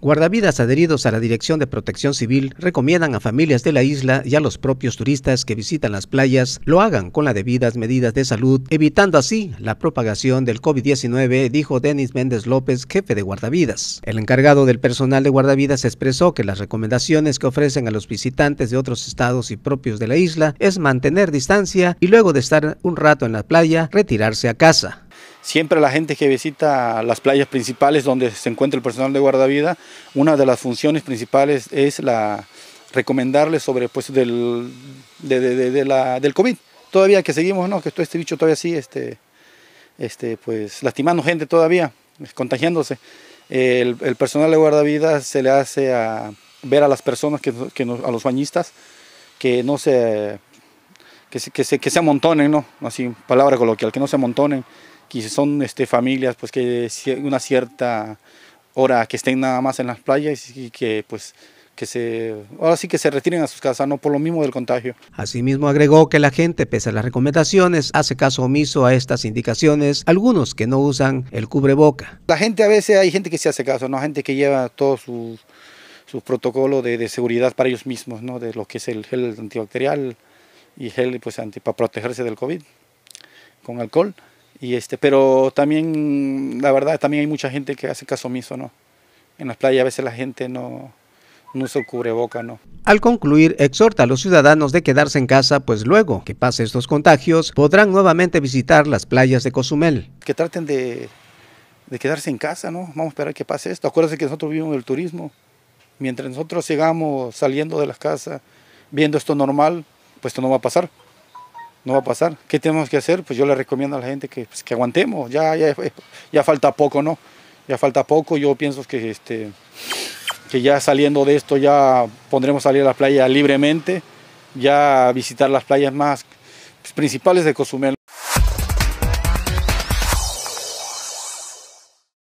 Guardavidas adheridos a la Dirección de Protección Civil recomiendan a familias de la isla y a los propios turistas que visitan las playas lo hagan con las debidas medidas de salud, evitando así la propagación del COVID-19, dijo Denis Méndez López, jefe de guardavidas. El encargado del personal de guardavidas expresó que las recomendaciones que ofrecen a los visitantes de otros estados y propios de la isla es mantener distancia y luego de estar un rato en la playa, retirarse a casa. Siempre la gente que visita las playas principales donde se encuentra el personal de guardavida, una de las funciones principales es la recomendarles sobre pues, del, del COVID. Todavía que seguimos, ¿no? que todo este bicho todavía así, este, este, pues, lastimando gente todavía, contagiándose. El, personal de guardavidas se le hace a ver a las personas, que, que a los bañistas, que no se que se, que se, que se amontonen, ¿no? Así, palabra coloquial, que no se amontonen, que son este, familias pues que una cierta hora que estén nada más en las playas y que pues que se ahora sí que se retiren a sus casas, no por lo mismo del contagio. Asimismo agregó que la gente, pese a las recomendaciones, hace caso omiso a estas indicaciones, algunos que no usan el cubreboca. La gente a veces hay gente que se hace caso, no gente que lleva todos sus su protocolos de, seguridad para ellos mismos, ¿no? de lo que es el gel antibacterial y gel pues, anti, para protegerse del COVID con alcohol. Y este, pero también, la verdad, también hay mucha gente que hace caso omiso, ¿no? En las playas a veces la gente no, no se boca ¿no? Al concluir, exhorta a los ciudadanos de quedarse en casa, pues luego que pase estos contagios, podrán nuevamente visitar las playas de Cozumel. Que traten de, de quedarse en casa, ¿no? Vamos a esperar que pase esto. Acuérdense que nosotros vivimos del turismo. Mientras nosotros sigamos saliendo de las casas, viendo esto normal, pues esto no va a pasar no va a pasar. ¿Qué tenemos que hacer? Pues yo le recomiendo a la gente que, pues, aguantemos, ya, ya, falta poco, ¿no? Ya falta poco, yo pienso que, este, que ya saliendo de esto ya pondremos salir a la playa libremente, ya visitar las playas más pues, principales de Cozumel.